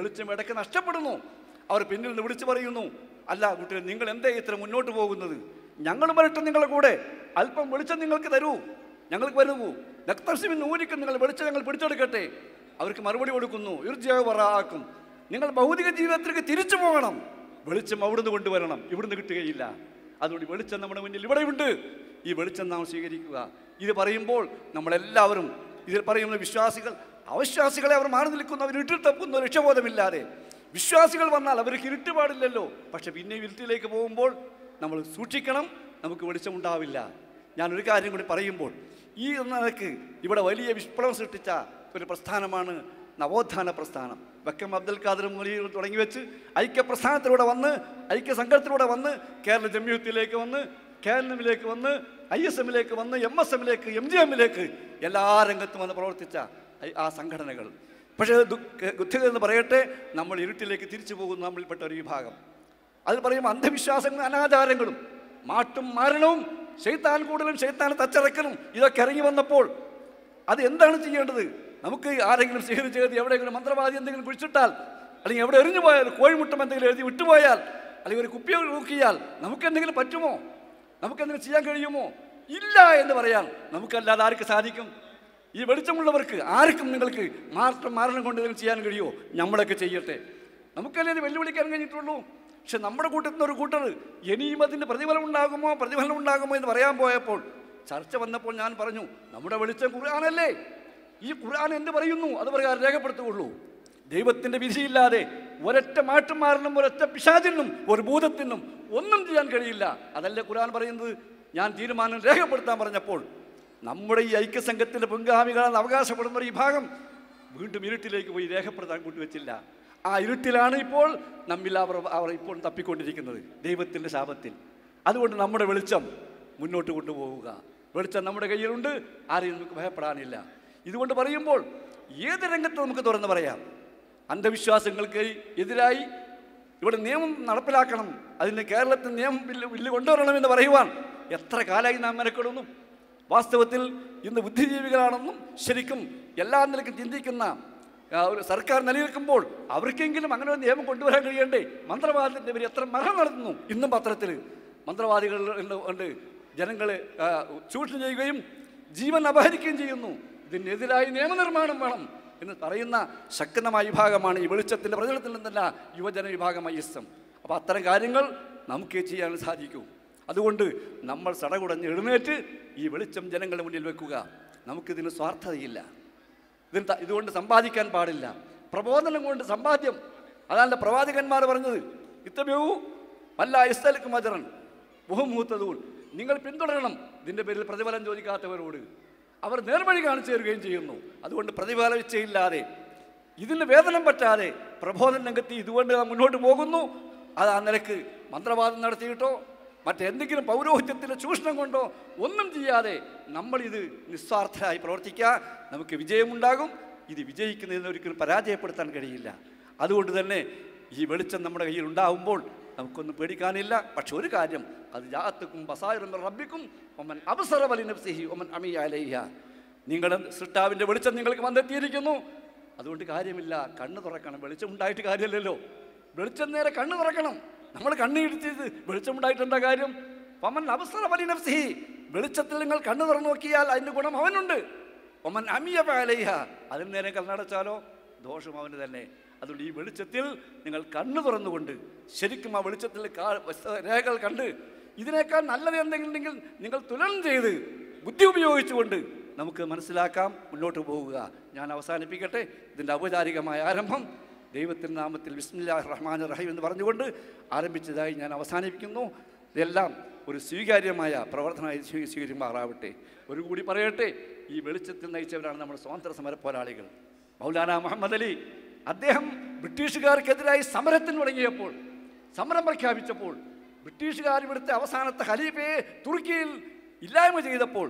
വെളിച്ചം ഇടയ്ക്ക് നഷ്ടപ്പെടുന്നു അവർ പിന്നിൽ നിന്ന് വിളിച്ചു പറയുന്നു അല്ല കുട്ടികൾ നിങ്ങൾ എന്തേ ഇത്ര മുന്നോട്ട് പോകുന്നത് ഞങ്ങൾ വരട്ടെ നിങ്ങളുടെ കൂടെ അല്പം വെളിച്ചം നിങ്ങൾക്ക് തരൂ ഞങ്ങൾക്ക് വരുന്നു നക്തർശിമിൻ ഊരിക്കും നിങ്ങൾ വെളിച്ചം ഞങ്ങൾ പിടിച്ചെടുക്കട്ടെ അവർക്ക് മറുപടി കൊടുക്കുന്നു യുർജാക്കും നിങ്ങൾ ഭൗതിക ജീവിതത്തിലേക്ക് തിരിച്ചു പോകണം വെളിച്ചം അവിടുന്ന് കൊണ്ടുവരണം ഇവിടുന്ന് കിട്ടുകയില്ല അതുകൊണ്ട് വെളിച്ചം നമ്മുടെ മുന്നിൽ ഇവിടെയുണ്ട് ഈ വെളിച്ചം നാം സ്വീകരിക്കുക ഇത് പറയുമ്പോൾ നമ്മളെല്ലാവരും ഇതിൽ പറയുന്ന വിശ്വാസികൾ അവിശ്വാസികളെ അവർ മാറി നിൽക്കുന്നു അവർ ഇട്ടിൽ തപ്പുന്നു രക്ഷബോധമില്ലാതെ വിശ്വാസികൾ വന്നാൽ അവർക്ക് പാടില്ലല്ലോ പക്ഷെ പിന്നെ ഇരുട്ടിലേക്ക് പോകുമ്പോൾ നമ്മൾ സൂക്ഷിക്കണം നമുക്ക് വെളിച്ചമുണ്ടാവില്ല ഞാനൊരു കാര്യം കൂടി പറയുമ്പോൾ ഈ നിലക്ക് ഇവിടെ വലിയ വിപ്ലവം സൃഷ്ടിച്ച ഒരു പ്രസ്ഥാനമാണ് നവോത്ഥാന പ്രസ്ഥാനം വക്കം അബ്ദുൽ ഖാദർ മുലിയിൽ തുടങ്ങി വെച്ച് ഐക്യപ്രസ്ഥാനത്തിലൂടെ വന്ന് ഐക്യസംഘത്തിലൂടെ വന്ന് കേരള ജമ്യൂത്തിലേക്ക് വന്ന് കേരളമിലേക്ക് വന്ന് ഐ എസ് എമ്മിലേക്ക് വന്ന് എം എസ് എമ്മിലേക്ക് എം ജി എമ്മിലേക്ക് എല്ലാ രംഗത്തും വന്ന് പ്രവർത്തിച്ച ആ സംഘടനകൾ പക്ഷേ ദുഃഖിത എന്ന് പറയട്ടെ നമ്മൾ ഇരുട്ടിലേക്ക് തിരിച്ചു പോകുന്ന നമ്മളിൽപ്പെട്ട ഒരു വിഭാഗം അതിൽ പറയും അന്ധവിശ്വാസങ്ങളും അനാചാരങ്ങളും മാട്ടും മാരണവും ശൈത്താൻ കൂടലും ശൈത്താൻ തച്ചിറക്കലും ഇതൊക്കെ ഇറങ്ങി വന്നപ്പോൾ അത് എന്താണ് ചെയ്യേണ്ടത് നമുക്ക് ആരെങ്കിലും സ്നേഹം ചെയ്ത് എവിടെയെങ്കിലും മന്ത്രവാദി എന്തെങ്കിലും കുഴിച്ചിട്ടാൽ അല്ലെങ്കിൽ എവിടെ എറിഞ്ഞു പോയാൽ കോഴിമുട്ടം എന്തെങ്കിലും എഴുതി വിട്ടുപോയാൽ അല്ലെങ്കിൽ ഒരു കുപ്പിയോ നോക്കിയാൽ നമുക്ക് എന്തെങ്കിലും പറ്റുമോ നമുക്ക് എന്തെങ്കിലും ചെയ്യാൻ കഴിയുമോ ഇല്ല എന്ന് പറയാൻ നമുക്കല്ലാതെ ആർക്ക് സാധിക്കും ഈ വെളിച്ചമുള്ളവർക്ക് ആർക്കും നിങ്ങൾക്ക് മാറ്റം മാരണം കൊണ്ട് നിങ്ങൾ ചെയ്യാൻ കഴിയുമോ നമ്മളൊക്കെ ചെയ്യട്ടെ നമുക്കല്ലേ ഇത് വെല്ലുവിളിക്കാൻ കഴിഞ്ഞിട്ടുള്ളൂ പക്ഷെ നമ്മുടെ കൂട്ടത്തിൽ നിന്ന് ഒരു കൂട്ടർ ഇനിയും അതിൻ്റെ പ്രതിഫലം ഉണ്ടാകുമോ പ്രതിഫലം ഉണ്ടാകുമോ എന്ന് പറയാൻ പോയപ്പോൾ ചർച്ച വന്നപ്പോൾ ഞാൻ പറഞ്ഞു നമ്മുടെ വെളിച്ചം ഖുർആാനല്ലേ ഈ ഖുർആൻ എന്ത് പറയുന്നു അത് പറയാൻ രേഖപ്പെടുത്തുകയുള്ളൂ ദൈവത്തിൻ്റെ വിധിയില്ലാതെ ഒരൊറ്റ മാറിനും ഒരൊറ്റ പിശാചിനും ഒരു ഭൂതത്തിനും ഒന്നും ചെയ്യാൻ കഴിയില്ല അതല്ലേ ഖുർആൻ പറയുന്നത് ഞാൻ തീരുമാനം രേഖപ്പെടുത്താൻ പറഞ്ഞപ്പോൾ നമ്മുടെ ഈ ഐക്യസംഘത്തിൻ്റെ പങ്കാമികളാണ് അവകാശപ്പെടുന്ന ഒരു വിഭാഗം വീണ്ടും ഇരുട്ടിലേക്ക് പോയി രേഖപ്പെടുത്താൻ കൊണ്ടുവച്ചില്ല ആ ഇരുട്ടിലാണ് ഇപ്പോൾ നമ്മിൽ അവർ അവർ ഇപ്പോൾ തപ്പിക്കൊണ്ടിരിക്കുന്നത് ദൈവത്തിൻ്റെ ശാപത്തിൽ അതുകൊണ്ട് നമ്മുടെ വെളിച്ചം മുന്നോട്ട് കൊണ്ടുപോവുക വെളിച്ചം നമ്മുടെ കയ്യിലുണ്ട് ആരെയും നമുക്ക് ഭയപ്പെടാനില്ല ഇതുകൊണ്ട് പറയുമ്പോൾ ഏത് രംഗത്ത് നമുക്ക് തുറന്ന് പറയാം അന്ധവിശ്വാസങ്ങൾക്ക് എതിരായി ഇവിടെ നിയമം നടപ്പിലാക്കണം അതിന് കേരളത്തിൽ നിയമം ബില്ല് ബില്ല് കൊണ്ടുവരണമെന്ന് പറയുവാൻ എത്ര കാലമായി നാം മെനക്കെടുന്നു വാസ്തവത്തിൽ ഇന്ന് ബുദ്ധിജീവികളാണെന്നും ശരിക്കും എല്ലാ നിലക്കും ചിന്തിക്കുന്ന ഒരു സർക്കാർ നിലനിൽക്കുമ്പോൾ അവർക്കെങ്കിലും അങ്ങനെ ഒരു നിയമം കൊണ്ടുവരാൻ കഴിയണ്ടേ മന്ത്രവാദത്തിൻ്റെ ഇവർ എത്ര മരണം നടത്തുന്നു ഇന്നും പത്രത്തിൽ മന്ത്രവാദികൾ ഉണ്ട് ജനങ്ങളെ ചൂഷണം ചെയ്യുകയും ജീവൻ അപഹരിക്കുകയും ചെയ്യുന്നു ഇതിനെതിരായി നിയമനിർമ്മാണം വേണം എന്ന് പറയുന്ന ശക്തമായ വിഭാഗമാണ് ഈ വെളിച്ചത്തിൻ്റെ പ്രചരണത്തിൽ നിന്നല്ല യുവജന എസ് എം അപ്പോൾ അത്തരം കാര്യങ്ങൾ നമുക്ക് ചെയ്യാൻ സാധിക്കൂ അതുകൊണ്ട് നമ്മൾ സടകുടഞ്ഞ് എഴുന്നേറ്റ് ഈ വെളിച്ചം ജനങ്ങളുടെ മുന്നിൽ വെക്കുക നമുക്കിതിന് സ്വാർത്ഥതയില്ല ഇതിന് ഇതുകൊണ്ട് സമ്പാദിക്കാൻ പാടില്ല പ്രബോധനം കൊണ്ട് സമ്പാദ്യം അതാണ് പ്രവാചകന്മാർ പറഞ്ഞത് ഇത്തമ്യൂ അല്ല ഇസ്തലക്ക് മജറൻ ബഹുമുഹൂത്തതൂൾ നിങ്ങൾ പിന്തുടരണം ഇതിൻ്റെ പേരിൽ പ്രതിഫലം ചോദിക്കാത്തവരോട് അവർ നേർവഴി കാണിച്ചു തരുകയും ചെയ്യുന്നു അതുകൊണ്ട് പ്രതിഫലം ഇച്ഛയില്ലാതെ ഇതിന് വേതനം പറ്റാതെ പ്രബോധന രംഗത്ത് ഇതുകൊണ്ട് മുന്നോട്ട് പോകുന്നു അത് ആ നിലക്ക് മന്ത്രവാദം നടത്തിയിട്ടോ മറ്റെന്തെങ്കിലും പൗരോഹിത്യത്തിൻ്റെ ചൂഷണം കൊണ്ടോ ഒന്നും ചെയ്യാതെ നമ്മളിത് നിസ്വാർത്ഥരായി പ്രവർത്തിക്കുക നമുക്ക് വിജയമുണ്ടാകും ഇത് വിജയിക്കുന്നതിന് ഒരിക്കലും പരാജയപ്പെടുത്താൻ കഴിയില്ല അതുകൊണ്ട് തന്നെ ഈ വെളിച്ചം നമ്മുടെ കയ്യിൽ ഉണ്ടാവുമ്പോൾ നമുക്കൊന്നും പേടിക്കാനില്ല പക്ഷെ ഒരു കാര്യം അത് ജാത്തക്കും ബസായിറും റബ്ബിക്കും ഒമൻ അവസര വലിനബ്സിഹി ഒമൻ അമിയാലയ്യ നിങ്ങളുടെ സൃഷ്ടാവിൻ്റെ വെളിച്ചം നിങ്ങൾക്ക് വന്നെത്തിയിരിക്കുന്നു അതുകൊണ്ട് കാര്യമില്ല കണ്ണ് തുറക്കണം വെളിച്ചം ഉണ്ടായിട്ട് കാര്യമില്ലല്ലോ വെളിച്ചം നേരെ കണ്ണ് തുറക്കണം നമ്മൾ കണ്ണീടിച്ച് വെളിച്ചമുണ്ടായിട്ടുണ്ട കാര്യം പമൻ അവസര നഫ്സിഹി വെളിച്ചത്തിൽ നിങ്ങൾ കണ്ണു തുറന്നു നോക്കിയാൽ അതിൻ്റെ ഗുണം അവനുണ്ട് ഒമൻ അമിയ പാലയ്യ അതിന് നേരെ കണ്ണടച്ചാലോ ദോഷം അവന് തന്നെ അതുകൊണ്ട് ഈ വെളിച്ചത്തിൽ നിങ്ങൾ കണ്ണു തുറന്നുകൊണ്ട് ശരിക്കും ആ വെളിച്ചത്തിൽ രേഖകൾ കണ്ട് ഇതിനേക്കാൾ നല്ലത് എന്തെങ്കിലും ഉണ്ടെങ്കിൽ നിങ്ങൾ തുലനം ചെയ്ത് ബുദ്ധി ഉപയോഗിച്ചുകൊണ്ട് നമുക്ക് മനസ്സിലാക്കാം മുന്നോട്ട് പോവുക ഞാൻ അവസാനിപ്പിക്കട്ടെ ഇതിൻ്റെ ഔപചാരികമായ ആരംഭം ദൈവത്തിൻ്റെ നാമത്തിൽ വിസ്മില്ലാ റഹ്മാൻ റഹീം എന്ന് പറഞ്ഞുകൊണ്ട് ആരംഭിച്ചതായി ഞാൻ അവസാനിപ്പിക്കുന്നു ഇതെല്ലാം ഒരു സ്വീകാര്യമായ പ്രവർത്തനമായി സ്വീകരിക്കുമാറാവട്ടെ ഒരു കൂടി പറയട്ടെ ഈ വെളിച്ചത്തിൽ നയിച്ചവരാണ് നമ്മുടെ സ്വാതന്ത്ര്യ സമര പോരാളികൾ മൗലാന മുഹമ്മദ് അലി അദ്ദേഹം ബ്രിട്ടീഷുകാർക്കെതിരായി സമരത്തിന് തുടങ്ങിയപ്പോൾ സമരം പ്രഖ്യാപിച്ചപ്പോൾ ബ്രിട്ടീഷുകാർ ഇവിടുത്തെ അവസാനത്തെ ഖലീഫയെ തുർക്കിയിൽ ഇല്ലായ്മ ചെയ്തപ്പോൾ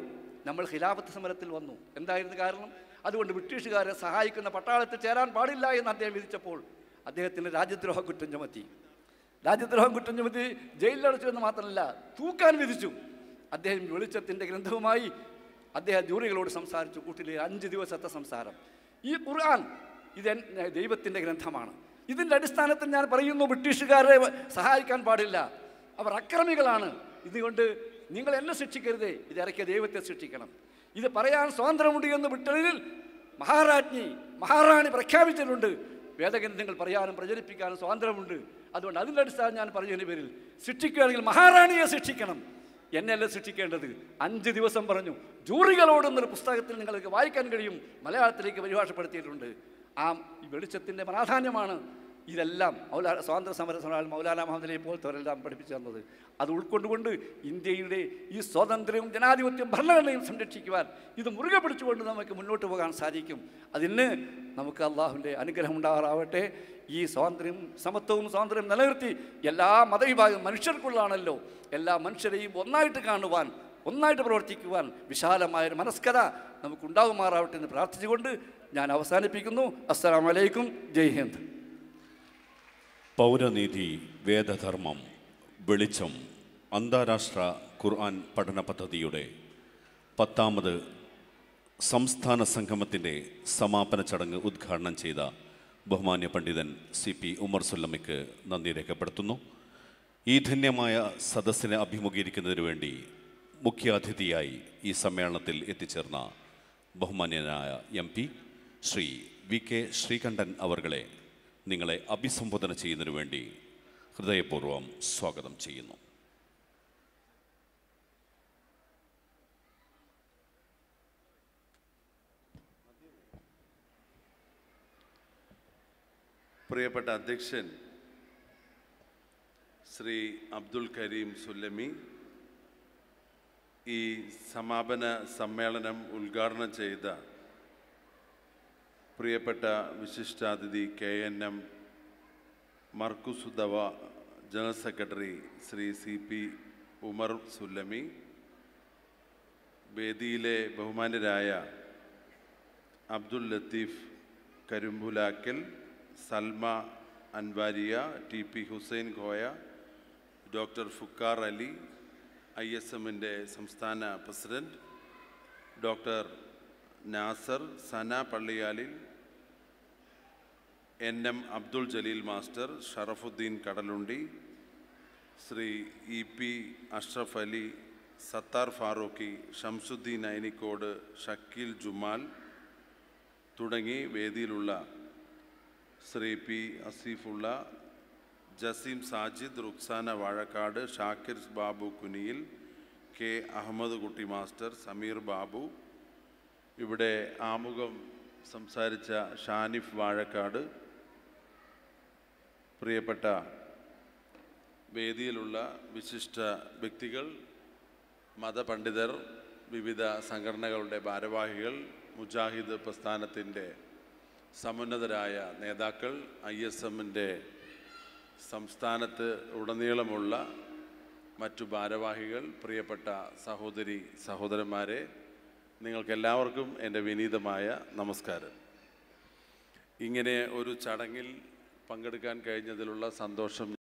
നമ്മൾ ഖിലാഫത്ത് സമരത്തിൽ വന്നു എന്തായിരുന്നു കാരണം അതുകൊണ്ട് ബ്രിട്ടീഷുകാരെ സഹായിക്കുന്ന പട്ടാളത്തിൽ ചേരാൻ പാടില്ല എന്ന് അദ്ദേഹം വിധിച്ചപ്പോൾ അദ്ദേഹത്തിന് രാജ്യദ്രോഹ കുറ്റം ചുമത്തി രാജ്യദ്രോഹം കുറ്റം ചുമത്തി ജയിലിലടച്ചു എന്ന് മാത്രമല്ല തൂക്കാൻ വിധിച്ചു അദ്ദേഹം വെളിച്ചത്തിൻ്റെ ഗ്രന്ഥവുമായി അദ്ദേഹം ജൂറികളോട് സംസാരിച്ചു കൂട്ടിലെ അഞ്ച് ദിവസത്തെ സംസാരം ഈ ഖുർആൻ ഇത് ദൈവത്തിൻ്റെ ഗ്രന്ഥമാണ് ഇതിൻ്റെ അടിസ്ഥാനത്തിൽ ഞാൻ പറയുന്നു ബ്രിട്ടീഷുകാരെ സഹായിക്കാൻ പാടില്ല അവർ അക്രമികളാണ് ഇതുകൊണ്ട് നിങ്ങൾ എന്നെ ശിക്ഷിക്കരുതേ ഇറക്കിയ ദൈവത്തെ ശിക്ഷിക്കണം ഇത് പറയാൻ സ്വാതന്ത്ര്യമുണ്ട് എന്ന് വിട്ടലിൽ മഹാരാജ്ഞി മഹാറാണി പ്രഖ്യാപിച്ചിട്ടുണ്ട് വേദഗ്രന്ഥങ്ങൾ പറയാനും പ്രചരിപ്പിക്കാനും സ്വാതന്ത്ര്യമുണ്ട് അതുകൊണ്ട് അതിൻ്റെ അടിസ്ഥാനം ഞാൻ പറഞ്ഞതിൻ്റെ പേരിൽ ശിക്ഷിക്കുകയാണെങ്കിൽ മഹാറാണിയെ ശിക്ഷിക്കണം എന്നെയല്ല ശിക്ഷിക്കേണ്ടത് അഞ്ച് ദിവസം പറഞ്ഞു ജൂറികളോട് എന്നൊരു പുസ്തകത്തിൽ നിങ്ങൾക്ക് വായിക്കാൻ കഴിയും മലയാളത്തിലേക്ക് പരിഭാഷപ്പെടുത്തിയിട്ടുണ്ട് ആ വെളിച്ചത്തിൻ്റെ പ്രാധാന്യമാണ് ഇതെല്ലാം മൗലാന സ്വാതന്ത്ര്യ സമര സമരം മൗലാന മഹമ്മദിനെ പോലത്തവരെല്ലാം പഠിപ്പിച്ചു തന്നത് അത് ഉൾക്കൊണ്ടുകൊണ്ട് ഇന്ത്യയുടെ ഈ സ്വാതന്ത്ര്യവും ജനാധിപത്യവും ഭരണഘടനയും സംരക്ഷിക്കുവാൻ ഇത് മുറുകെ പിടിച്ചുകൊണ്ട് നമുക്ക് മുന്നോട്ട് പോകാൻ സാധിക്കും അതിന് നമുക്ക് അള്ളാഹുവിൻ്റെ അനുഗ്രഹം ഉണ്ടാകാറാവട്ടെ ഈ സ്വാതന്ത്ര്യം സമത്വവും സ്വാതന്ത്ര്യം നിലനിർത്തി എല്ലാ മതവിഭാഗം മനുഷ്യർക്കുള്ളതാണല്ലോ എല്ലാ മനുഷ്യരെയും ഒന്നായിട്ട് കാണുവാൻ ഒന്നായിട്ട് പ്രവർത്തിക്കുവാൻ വിശാലമായൊരു മനസ്കഥ നമുക്കുണ്ടാകുമാറാവട്ടെ എന്ന് പ്രാർത്ഥിച്ചുകൊണ്ട് ഞാൻ അവസാനിപ്പിക്കുന്നു അസ്സാം വലൈക്കും ജയ് ഹിന്ദ് പൗരനീതി വേദധർമ്മം വെളിച്ചം അന്താരാഷ്ട്ര ഖുർആൻ പഠന പദ്ധതിയുടെ പത്താമത് സംസ്ഥാന സംഗമത്തിൻ്റെ സമാപന ചടങ്ങ് ഉദ്ഘാടനം ചെയ്ത ബഹുമാന്യ പണ്ഡിതൻ സി പി ഉമർ സുല്ലമ്മയ്ക്ക് നന്ദി രേഖപ്പെടുത്തുന്നു ഈ ധന്യമായ സദസ്സിനെ അഭിമുഖീകരിക്കുന്നതിന് വേണ്ടി മുഖ്യാതിഥിയായി ഈ സമ്മേളനത്തിൽ എത്തിച്ചേർന്ന ബഹുമാന്യനായ M P Shri V K Sreekandan അവർകളെ നിങ്ങളെ അഭിസംബോധന ചെയ്യുന്നതിനു വേണ്ടി ഹൃദയപൂർവ്വം സ്വാഗതം ചെയ്യുന്നു പ്രിയപ്പെട്ട അധ്യക്ഷൻ ശ്രീ അബ്ദുൽ കരീം സുല്ലമി ഈ സമാപന സമ്മേളനം ഉദ്ഘാടനം ചെയ്ത പ്രിയപ്പെട്ട വിശിഷ്ടാതിഥി K N M Markazudawa general secretary Shri C P Umar Sullami വേദിയിലെ ബഹുമാന്യരായ Abdul Latheef Karumbulakkal Salma Anwariya T P Hussain Koya doctor Fukkar Ali I S എമ്മിൻ്റെ സംസ്ഥാന president doctor Nasar Sana Palliyalil N M Abdul Jaleel master Sharafuddin Kadalundi Shri E P Ashraf Ali Sathar Farooqi Shamsuddin Ayanikode Shakeel Jumal തുടങ്ങി വേദിയിലുള്ള Shri P Asifulla Jaseem Sajid Ruksana Vazhakkad Shakir Babu Kuniyil K Ahmed Kutty master Sameer Babu ഇവിടെ ആമുഖം സംസാരിച്ച ഷാനിഫ് വാഴക്കാട് പ്രിയപ്പെട്ട വേദിയിലുള്ള വിശിഷ്ട വ്യക്തികൾ മതപണ്ഡിതർ വിവിധ സംഘടനകളുടെ ഭാരവാഹികൾ മുജാഹിദ് പ്രസ്ഥാനത്തിൻ്റെ സമുന്നതരായ നേതാക്കൾ ഐ എസ് എമ്മിൻ്റെ സംസ്ഥാനത്ത് ഉടനീളമുള്ള മറ്റു ഭാരവാഹികൾ പ്രിയപ്പെട്ട സഹോദരി സഹോദരന്മാരെ നിങ്ങൾക്കെല്ലാവർക്കും എൻ്റെ വിനീതമായ നമസ്കാരം ഇങ്ങനെ ഒരു ചടങ്ങിൽ പങ്കെടുക്കാൻ കഴിഞ്ഞതിലുള്ള സന്തോഷം